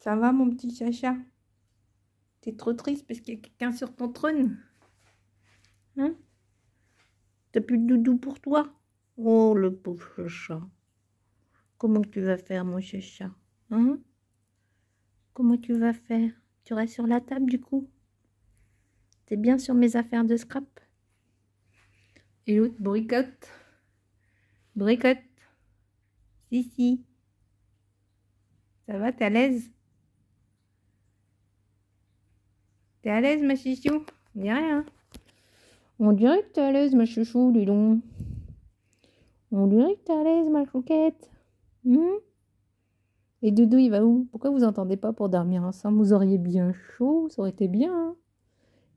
Ça va, mon petit Chacha T'es trop triste parce qu'il y a quelqu'un sur ton trône Hein T'as plus de doudou pour toi Oh, le pauvre Chacha Comment tu vas faire, mon Chacha Hein Comment tu vas faire Tu restes sur la table, du coup T'es bien sur mes affaires de scrap Et l'autre, bricote Bricote Si, si. Ça va, t'es à l'aise T'es à l'aise, ma chichou On dirait, hein. On dirait que t'es à l'aise, ma chouchou, dis On dirait que t'es à l'aise, ma chouquette. Hmm? Et Doudou, il va où Pourquoi vous entendez pas pour dormir ensemble Vous auriez bien chaud, ça aurait été bien. Hein.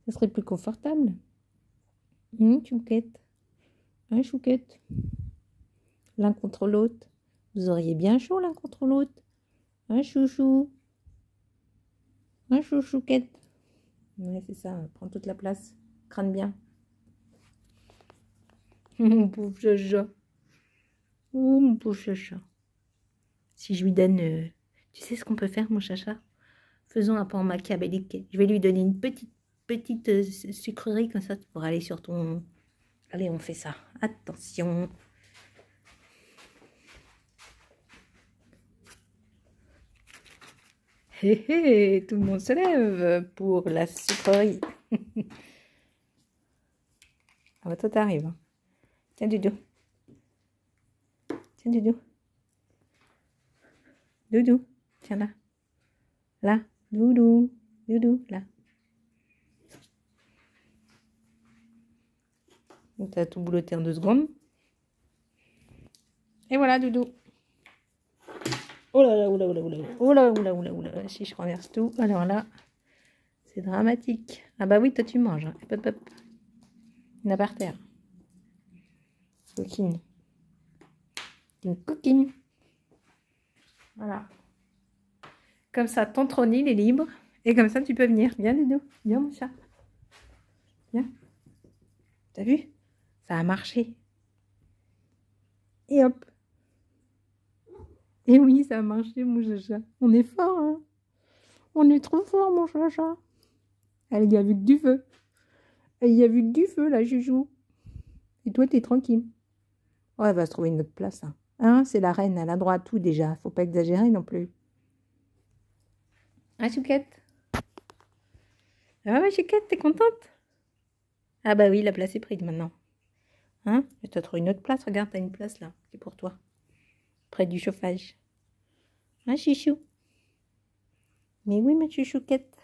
ça serait plus confortable. une hmm, chouquette. Un hein, chouquette L'un contre l'autre. Vous auriez bien chaud l'un contre l'autre. Un chouchou Un chouchouquette c'est ça, prends toute la place, crâne bien. Mon pauvre chacha. Oh, si je lui donne... Euh, tu sais ce qu'on peut faire, mon chacha Faisons un pan machiavélique. Je vais lui donner une petite, petite euh, sucrerie, comme ça, pour aller sur ton... Allez, on fait ça. Attention Hé tout le monde se lève pour la sucrerie. ah bah toi t'arrives. Hein. Tiens Doudou. Tiens Doudou. Doudou, tiens là. Là, Doudou, Doudou, là. T'as tout bouloté en deux secondes. Et voilà Doudou. Oh là là, oh là, oh là, oh là, oh là, oh là, oh là, oh là, si je renverse tout, alors là, c'est dramatique. Ah bah oui, toi tu manges, hein. hop, hop, Il y en a par terre. Coquine. Une coquine. Voilà. Comme ça, ton trône, il est libre. Et comme ça, tu peux venir. Viens, Ludo. Viens, mon chat. Viens. T'as vu Ça a marché. Et hop. Et oui, ça a marché, mon chacha. On est fort, hein On est trop fort, mon chacha. Elle y a vu que du feu. Elle y a vu que du feu, là, Juju. Et toi, t'es tranquille. Oh, elle va se trouver une autre place. Hein. hein, C'est la reine, elle a droit à tout déjà. Faut pas exagérer non plus. Ah, Chouquette Ah ouais, Chouquette, t'es contente Ah bah oui, la place est prise maintenant. Hein Tu as trouvé une autre place, regarde, t'as une place là, c'est pour toi près du chauffage. Hein, chouchou Mais oui, ma chouchouquette.